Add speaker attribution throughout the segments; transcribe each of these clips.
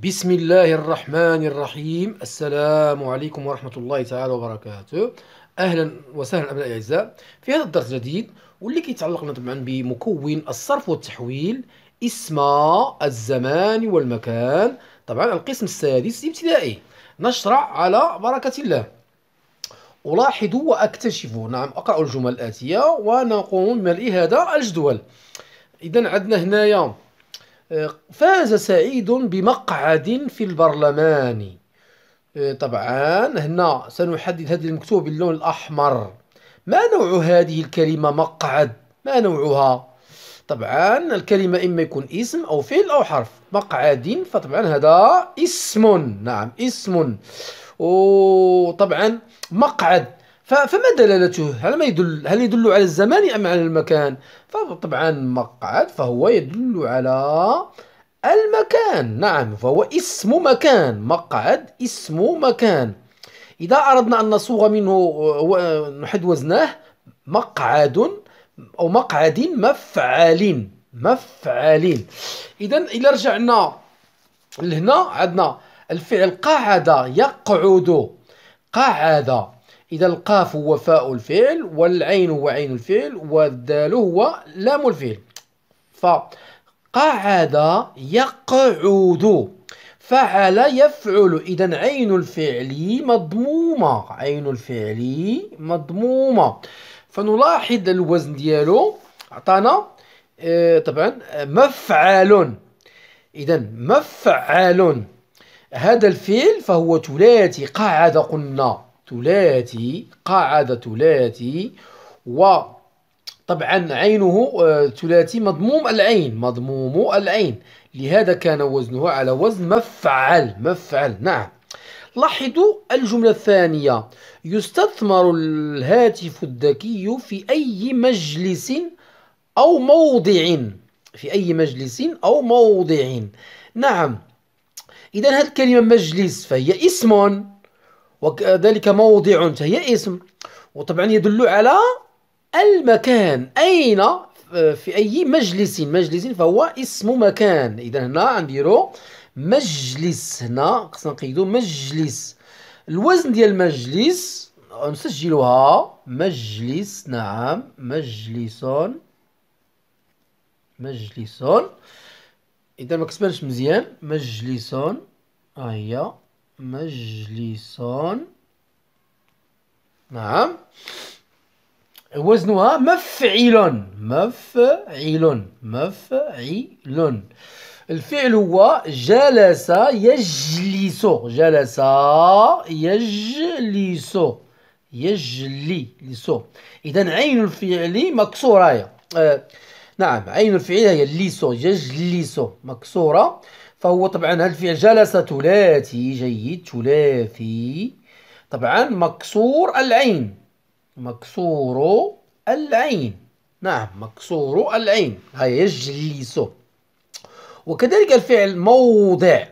Speaker 1: بسم الله الرحمن الرحيم السلام عليكم ورحمة الله تعالى وبركاته أهلا وسهلا أبنائي الأعزاء في هذا الدرس الجديد واللي كيتعلق طبعا بمكون الصرف والتحويل اسم الزمان والمكان طبعا القسم السادس ابتدائي نشرع على بركة الله ألاحظ وأكتشف نعم أقرأ الجمل الآتية ونقوم بملء هذا الجدول إذا عندنا هنايا فاز سعيد بمقعد في البرلمان آه، طبعا هنا سنحدد هذا المكتوب باللون الأحمر ما نوع هذه الكلمة مقعد ما نوعها طبعا الكلمة إما يكون اسم أو فعل أو حرف مقعد فطبعا هذا اسم نعم اسم وطبعا مقعد فما دلالته هل ما يدل هل يدل على الزمان ام على المكان فطبعا مقعد فهو يدل على المكان نعم فهو اسم مكان مقعد اسم مكان إذا أردنا أن نصوغ منه آه، آه، نحد وزناه مقعد أو مقعد مفعل مفعل إذا الى رجعنا لهنا عندنا الفعل قعد يقعد قعد إذا القاف هو فاء الفعل والعين هو عين الفعل والدال هو لام الفعل فقعد يقعد فعل يفعل إذا عين الفعل مضمومة عين الفعل مضمومة فنلاحظ الوزن ديالو عطانا آه، طبعا مفعل إذا مفعل هذا الفعل فهو ثلاثي قعد قلنا قاعدة ثلاثي و وطبعا عينه آه، ثلاثي مضموم العين مضموم العين لهذا كان وزنه على وزن مفعل مفعل نعم لاحظوا الجملة الثانية يستثمر الهاتف الذكي في أي مجلس أو موضع في أي مجلس أو موضع نعم إذا هذه الكلمة مجلس فهي اسم وذلك موضع فهي اسم وطبعا يدل على المكان أين في أي مجلس مجلس فهو اسم مكان إذا هنا غنديرو مجلس هنا خصنا نقيدو مجلس الوزن ديال مجلس نسجلها مجلس نعم مجلس مجلس إذا ما كتبانش مزيان مجلس ها هي مجلس نعم وزنها مفعل مفعل مفعل الفعل هو جلس يجلس جلس يجلس يجلس اذا عين الفعل مكسوره آه نعم عين الفعل هي ليسو يجلس مكسوره فهو طبعا هاد الفعل جلس ثلاثي جيد ثلاثي طبعا مكسور العين مكسور العين نعم مكسور العين هاي يجلس وكذلك الفعل موضع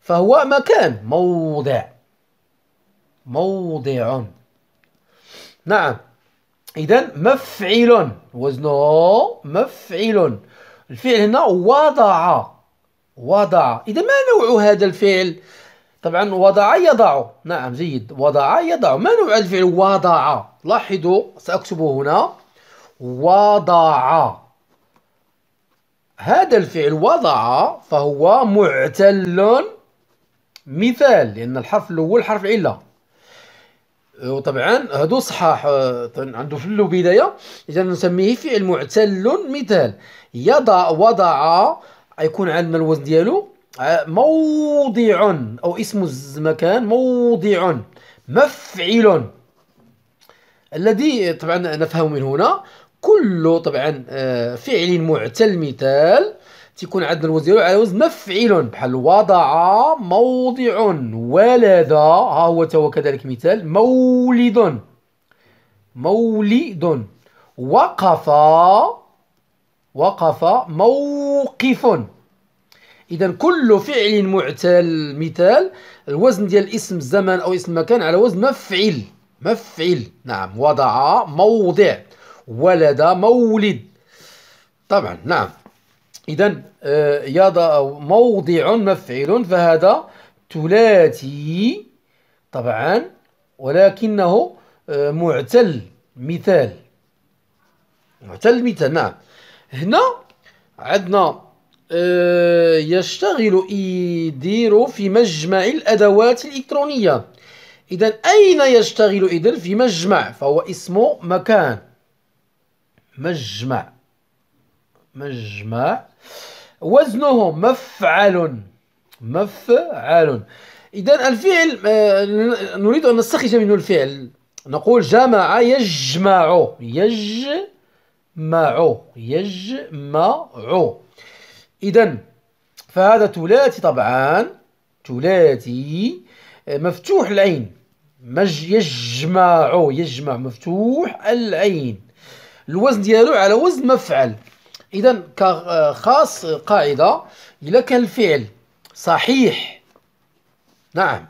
Speaker 1: فهو مكان موضع موضع نعم إذا مفعل وزنه مفعل الفعل هنا وضع وضع إذا ما نوع هذا الفعل طبعا وضع يضع نعم جيد وضع يضع ما نوع الفعل وضع لاحظوا سأكتب هنا وضع هذا الفعل وضع فهو معتل مثال لأن الحرف الأول حرف علة وطبعا هادو صحاح آه، عنده في البداية إذا نسميه فعل معتل مثال يضع وضع غيكون عندنا الوزن ديالو آه، موضع او اسم المكان موضع مفعل الذي طبعا نفهم من هنا كل طبعا آه، فعل معتل مثال تيكون عندنا الوزن ديالو على وزن مفعل بحال وضع موضع ولد ها هو تو كذلك مثال مولد مولد وقف وقف مولد موقف اذا كل فعل معتل مثال الوزن ديال اسم الزمان او اسم المكان على وزن مفعل مفعل نعم وضع موضع ولد مولد طبعا نعم اذا آه، يضع موضع مفعل فهذا ثلاثي طبعا ولكنه آه، معتل مثال معتل مثال نعم هنا عندنا آه، يشتغل إيدير في مجمع الأدوات الإلكترونية إذا أين يشتغل إيدير في مجمع فهو اسمه مكان مجمع مجمع وزنه مفعل مفعل إذا الفعل آه، نريد أن نستخرج منه الفعل نقول جمع يجمع يجمع معو يجمع إذا فهذا ثلاثي طبعا ثلاثي آه، مفتوح العين مج يجمع يجمع مفتوح العين الوزن ديالو على وزن مفعل اذا كخاص آه، قاعده الا كان الفعل صحيح نعم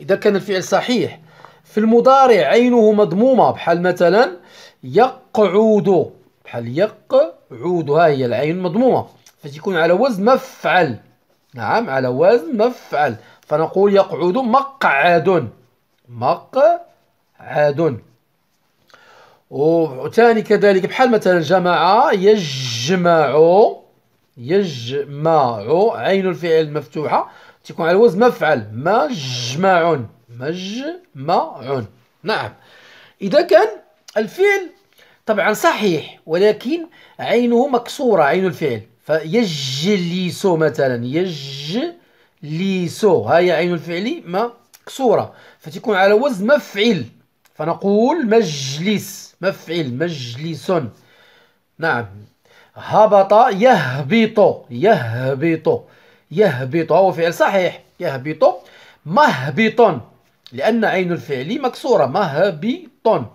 Speaker 1: اذا كان الفعل صحيح في المضارع عينه مضمومه بحال مثلا يقعد بحال يق عود ها هي العين مضمومة فتكون على وزن مفعل نعم على وزن مفعل فنقول يقعد مقعد مقعد وثاني كذلك بحال مثلا جماعة يجمع يجمع عين الفعل مفتوحة تكون على وزن مفعل مجمع مجمع نعم إذا كان الفعل طبعا صحيح ولكن عينه مكسورة عين الفعل فيجلس مثلا يجلس هاي عين الفعل مكسورة فتكون على وزن مفعل فنقول مجلس مفعل مجلس نعم هبط يهبط يهبط يهبط هو فعل صحيح يهبط مهبط لأن عين الفعل مكسورة مهبط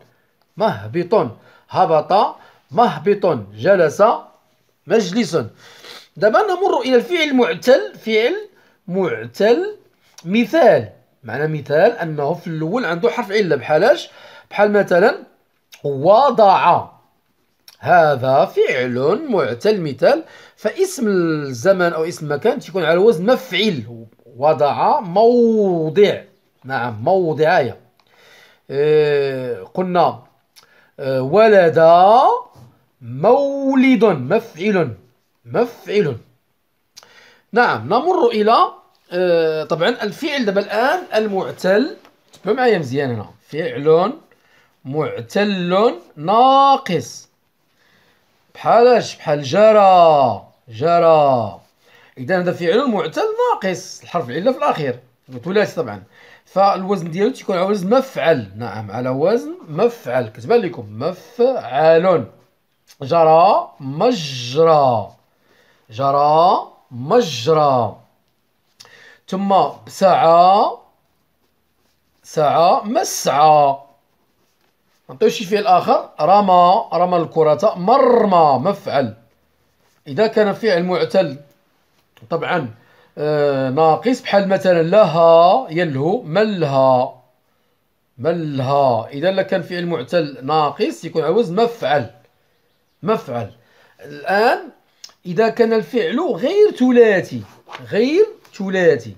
Speaker 1: مهبط هبط مهبط جلس مجلس دابا نمر الى الفعل معتل فعل معتل مثال معنى مثال انه في الاول عنده حرف عله بحالاش بحال مثلا وضع هذا فعل معتل مثال فاسم الزمن او اسم المكان تيكون على وزن مفعل وضع موضع نعم موضعايا إيه آه، قلنا آه، ولد مولد مفعل مفعل نعم نمر الى آه، طبعا الفعل دابا الان المعتل تبعوا معايا مزيان هنا فعل معتل ناقص بحالاش بحال جرى جرى اذا هذا فعل معتل ناقص الحرف العله في الاخير ثلاثي طبعا فالوزن ديالو تيكون على وزن مفعل نعم على وزن مفعل كتبان لكم مفعل جرى مجرى جرى مجرى ثم سعى سعى مسعى نعطيو شي فعل اخر رمى رمى الكرة مرمى مفعل اذا كان فعل معتل طبعا آه، ناقص بحال مثلا لها يلهو ملها ملها اذا لكان فعل معتل ناقص يكون على وزن مفعل مفعل الان اذا كان الفعل غير ثلاثي غير ثلاثي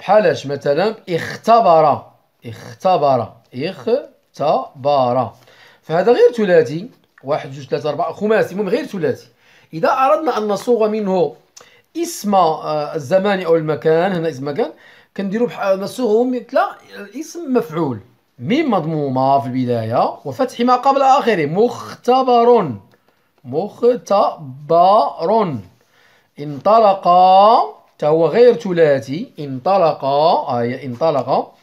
Speaker 1: بحالاش مثلا اختبر اختبر اختبر فهذا غير ثلاثي واحد جوج ثلاثة أربعة خماسي المهم غير ثلاثي إذا أردنا أن نصوغ منه اسم آه، الزمان او المكان هنا اسم مكان كنديروا بحال آه، نصوغه آه، مثل اسم مفعول ميم مضمومه في البدايه وفتح ما قبل اخره مختبر مختبر انطلق هو غير ثلاثي انطلق اي انطلق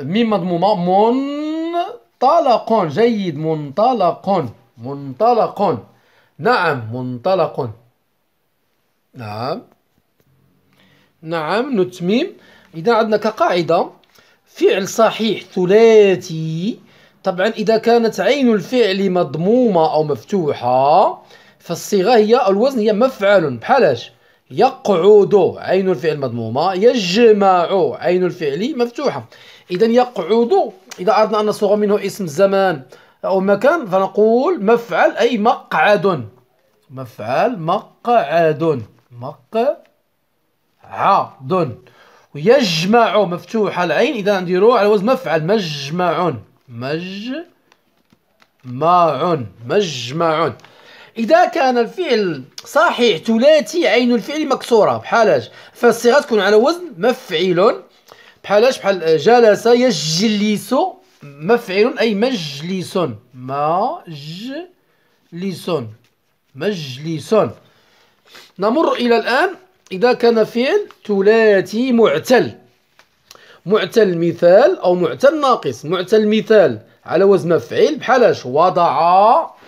Speaker 1: ميم مضمومه منطلق جيد منطلق منطلق نعم منطلق نعم نعم نتميم إذا عندنا كقاعدة فعل صحيح ثلاثي طبعا إذا كانت عين الفعل مضمومة أو مفتوحة فالصيغة هي الوزن هي مفعل بحالاش يقعد عين الفعل مضمومة يجمع عين الفعل مفتوحة إذا يقعد إذا أردنا أن نصوغ منه اسم زمان أو مكان فنقول مفعل أي مقعد مفعل مقعد مقعد ويجمع مفتوح العين اذا نديروه على وزن مفعل مجمع مج ماع مجمع اذا كان الفعل صحيح ثلاثي عين الفعل مكسوره بحالاش فالصيغه تكون على وزن مفعل بحالاش بحال جلس يجلس مفعل اي مجلس مجلس مجلس نمر إلى الآن إذا كان فعل ثلاثي معتل معتل مثال أو معتل ناقص معتل مثال على وزن مفعيل بحالاش وضع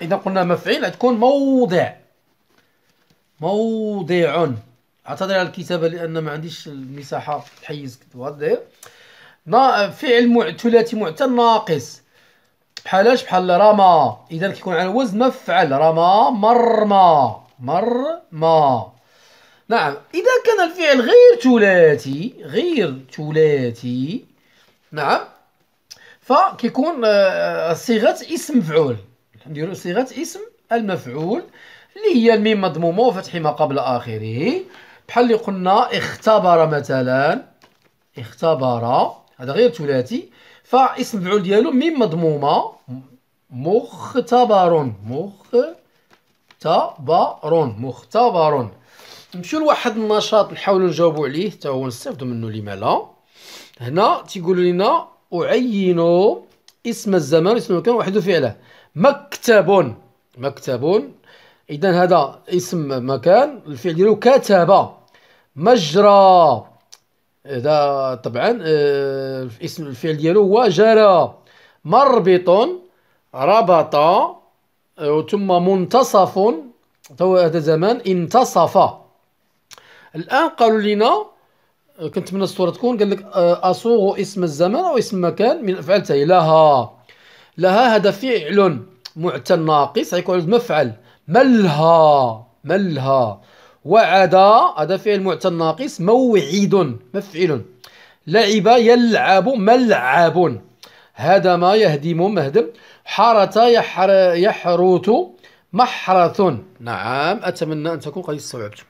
Speaker 1: إذا قلنا مفعيل تكون موضع موضع اعتذر على الكتابة لأن ما عنديش المساحة الحيز فعل ثلاثي معتل ناقص بحالاش بحال رمى إذا كيكون على وزن مفعل رمى مرمى مر ما نعم إذا كان الفعل غير ثلاثي غير ثلاثي نعم فكيكون آه، صيغة اسم مفعول نديرو صيغة اسم المفعول اللي هي الميم مضمومة وفتح ما قبل آخره بحال اللي قلنا اختبر مثلا اختبر هذا غير ثلاثي فاسم مفعول ديالو ميم مضمومة مختبر مختبر مختبر مختبر نمشيو لواحد النشاط نحاولوا نجاوبوا عليه حتى هو نستافدوا منه لما لا هنا تيقولوا لنا اعينوا اسم الزمان اسم المكان واحد فعله مكتب مكتب اذا هذا اسم مكان الفعل ديالو كتب مجرى هذا طبعا آه، اسم الفعل ديالو هو جرى مربط ربط ثم منتصف تو هذا زمان انتصف الان قالوا لنا كنتمنى الصوره تكون قال لك آه، اصوغ اسم الزمان او اسم مكان من فعلته لها لها هذا فعل معتل ناقص غيكون مفعل ملها ملها وعد هذا فعل معتل ناقص موعد مفعل لعب يلعب ملعب هذا ما يهدم مهدم حارة يحر يحروت محرث نعم أتمنى أن تكون قد استوعبتم